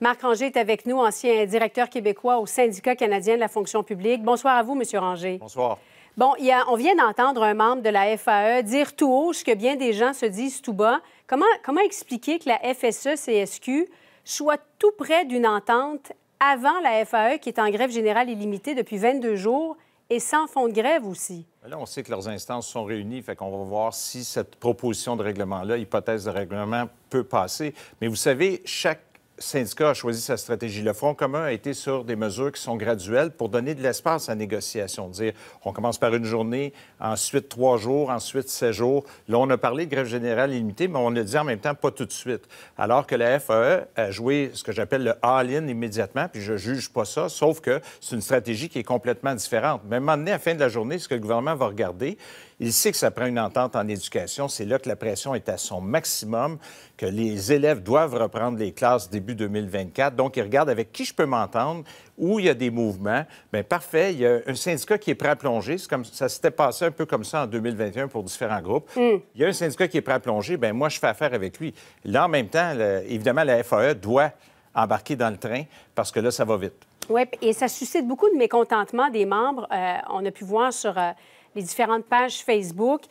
Marc Ranger est avec nous, ancien directeur québécois au syndicat canadien de la fonction publique. Bonsoir à vous, Monsieur Ranger. Bonsoir. Bon, on vient d'entendre un membre de la FAE dire tout haut ce que bien des gens se disent tout bas. Comment, comment expliquer que la FSE-CSQ soit tout près d'une entente avant la FAE qui est en grève générale illimitée depuis 22 jours et sans fonds de grève aussi. Ben là, on sait que leurs instances sont réunies, fait qu'on va voir si cette proposition de règlement-là, hypothèse de règlement, peut passer. Mais vous savez, chaque syndicat a choisi sa stratégie. Le Front commun a été sur des mesures qui sont graduelles pour donner de l'espace à la négociation. Dire, on commence par une journée, ensuite trois jours, ensuite sept jours. Là, on a parlé de grève générale limitée, mais on a dit en même temps pas tout de suite. Alors que la FAE e a joué ce que j'appelle le all-in immédiatement, puis je juge pas ça, sauf que c'est une stratégie qui est complètement différente. Même à la fin de la journée, ce que le gouvernement va regarder, il sait que ça prend une entente en éducation. C'est là que la pression est à son maximum, que les élèves doivent reprendre les classes début 2024. Donc, il regarde avec qui je peux m'entendre, où il y a des mouvements. Bien, parfait. Il y a un syndicat qui est prêt à plonger. comme ça s'était passé un peu comme ça en 2021 pour différents groupes. Mm. Il y a un syndicat qui est prêt à plonger. Bien, moi, je fais affaire avec lui. Là, en même temps, évidemment, la FAE doit embarquer dans le train parce que là, ça va vite. Oui, et ça suscite beaucoup de mécontentement des membres. Euh, on a pu voir sur euh, les différentes pages Facebook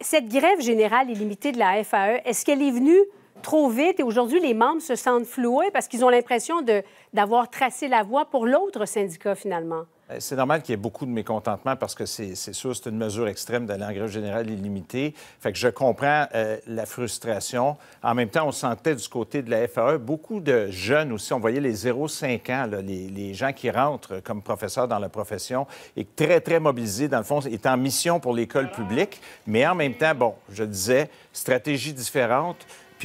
cette grève générale illimitée de la FAE, est-ce qu'elle est venue trop vite. Et aujourd'hui, les membres se sentent floués parce qu'ils ont l'impression d'avoir tracé la voie pour l'autre syndicat, finalement. Euh, c'est normal qu'il y ait beaucoup de mécontentement parce que c'est sûr, c'est une mesure extrême de en grève générale illimitée. Fait que je comprends euh, la frustration. En même temps, on sentait du côté de la FAE beaucoup de jeunes aussi. On voyait les 0,5 ans, les, les, gens qui rentrent comme professeurs dans la profession et très, très mobilisés, dans le fond, est en mission pour l'école publique. Mais en même temps, bon, je disais, stratégie différente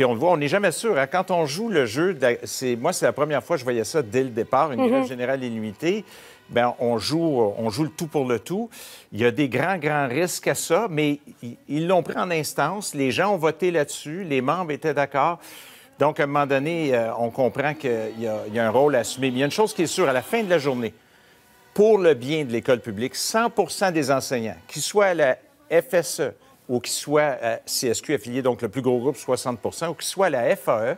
on le voit, on n'est jamais sûr. Hein. Quand on joue le jeu, c'est, moi, c'est la première fois que je voyais ça dès le départ, une mm générale illimitée. Bien, on joue, on joue le tout pour le tout. Il y a des grands, grands risques à ça, mais ils l'ont pris en instance. Les gens ont voté là-dessus. Les membres étaient d'accord. Donc, à un moment donné, euh, on comprend qu'il y, y, a un rôle à assumer. Mais il y a une chose qui est sûre, à la fin de la journée, pour le bien de l'école publique, 100 des enseignants, qu'ils soient à la FSE, ou qui soit euh, CSQ affilié, donc le plus gros groupe, 60 ou qui soit la FAE,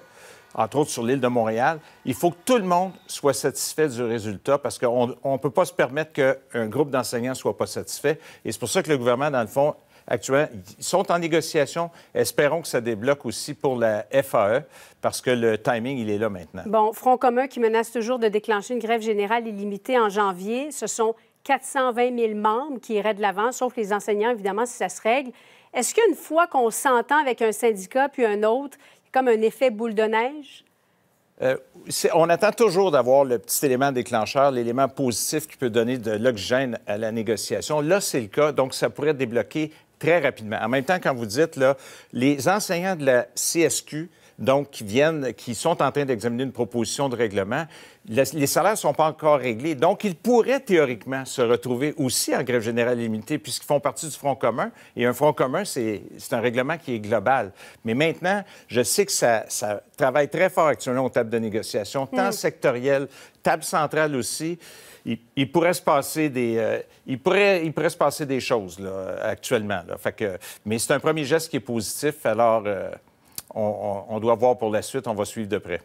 entre autres sur l'île de Montréal, il faut que tout le monde soit satisfait du résultat parce qu'on ne peut pas se permettre qu'un groupe d'enseignants ne soit pas satisfait. Et c'est pour ça que le gouvernement, dans le fond, actuellement, ils sont en négociation. Espérons que ça débloque aussi pour la FAE parce que le timing, il est là maintenant. Bon, Front commun qui menace toujours de déclencher une grève générale illimitée en janvier. Ce sont 420 000 membres qui iraient de l'avant, sauf les enseignants, évidemment, si ça se règle. Est-ce qu'une fois qu'on s'entend avec un syndicat puis un autre, comme un effet boule de neige? Euh, on attend toujours d'avoir le petit élément déclencheur, l'élément positif qui peut donner de l'oxygène à la négociation. Là, c'est le cas, donc ça pourrait débloquer très rapidement. En même temps, quand vous dites, là, les enseignants de la CSQ donc qui viennent, qui sont en train d'examiner une proposition de règlement. les salaires ne sont pas encore réglés, donc ils pourraient théoriquement se retrouver aussi en grève générale limitée puisqu'ils font partie du Front commun. Et un Front commun, c'est un règlement qui est global. Mais maintenant, je sais que ça, ça travaille très fort actuellement aux tables de négociation, tant mm. sectorielle, table centrale aussi. Il, pourrait se passer des, euh, il, pourrait, il pourrait se passer des choses là, actuellement. Là. Fait que, mais c'est un premier geste qui est positif. Alors, euh, on, doit voir pour la suite, on va suivre de près.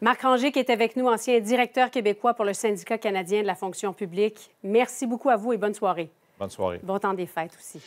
Marc Ranger, qui est avec nous, ancien directeur québécois pour le syndicat canadien de la fonction publique. Merci beaucoup à vous et bonne soirée. Bonne soirée. Bon temps des fêtes aussi.